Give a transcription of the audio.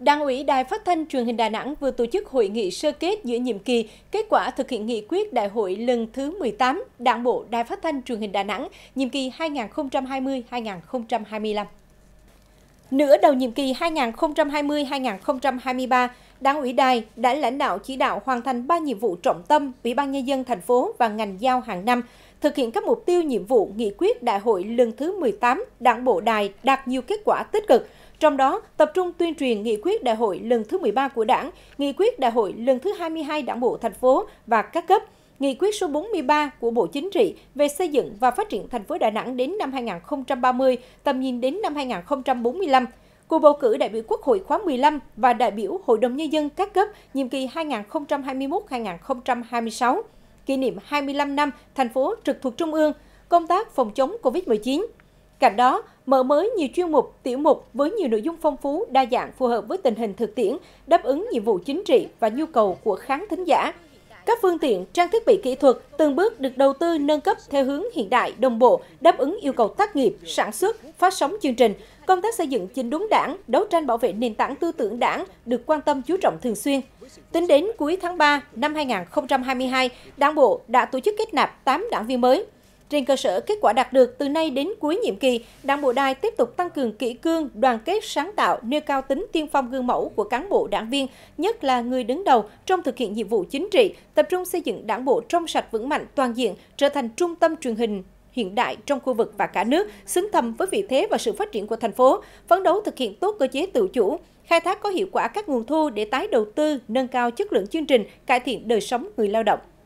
Đảng ủy Đài Phát thanh Truyền hình Đà Nẵng vừa tổ chức hội nghị sơ kết giữa nhiệm kỳ kết quả thực hiện nghị quyết đại hội lần thứ 18 Đảng bộ Đài Phát thanh Truyền hình Đà Nẵng nhiệm kỳ 2020-2025. Nửa đầu nhiệm kỳ 2020-2023, Đảng ủy Đài đã lãnh đạo chỉ đạo hoàn thành 3 nhiệm vụ trọng tâm Ủy ban Nhân dân thành phố và ngành giao hàng năm, thực hiện các mục tiêu nhiệm vụ nghị quyết đại hội lần thứ 18 Đảng Bộ Đài đạt nhiều kết quả tích cực, trong đó, tập trung tuyên truyền nghị quyết đại hội lần thứ 13 của Đảng, nghị quyết đại hội lần thứ 22 Đảng bộ thành phố và các cấp, nghị quyết số 43 của Bộ Chính trị về xây dựng và phát triển thành phố Đà Nẵng đến năm 2030, tầm nhìn đến năm 2045, cuộc bầu cử đại biểu Quốc hội khóa 15 và đại biểu Hội đồng Nhân dân các cấp nhiệm kỳ 2021-2026, kỷ niệm 25 năm thành phố trực thuộc Trung ương, công tác phòng chống COVID-19, Cạnh đó, mở mới nhiều chuyên mục, tiểu mục với nhiều nội dung phong phú, đa dạng phù hợp với tình hình thực tiễn, đáp ứng nhiệm vụ chính trị và nhu cầu của khán thính giả. Các phương tiện, trang thiết bị kỹ thuật từng bước được đầu tư nâng cấp theo hướng hiện đại, đồng bộ, đáp ứng yêu cầu tác nghiệp, sản xuất, phát sóng chương trình. Công tác xây dựng chính đúng đảng, đấu tranh bảo vệ nền tảng tư tưởng đảng được quan tâm chú trọng thường xuyên. Tính đến cuối tháng 3 năm 2022, Đảng bộ đã tổ chức kết nạp 8 đảng viên mới, trên cơ sở kết quả đạt được từ nay đến cuối nhiệm kỳ, Đảng bộ đài tiếp tục tăng cường kỹ cương, đoàn kết sáng tạo, nêu cao tính tiên phong gương mẫu của cán bộ đảng viên, nhất là người đứng đầu trong thực hiện nhiệm vụ chính trị, tập trung xây dựng Đảng bộ trong sạch vững mạnh toàn diện, trở thành trung tâm truyền hình hiện đại trong khu vực và cả nước, xứng tầm với vị thế và sự phát triển của thành phố, phấn đấu thực hiện tốt cơ chế tự chủ, khai thác có hiệu quả các nguồn thu để tái đầu tư, nâng cao chất lượng chương trình, cải thiện đời sống người lao động.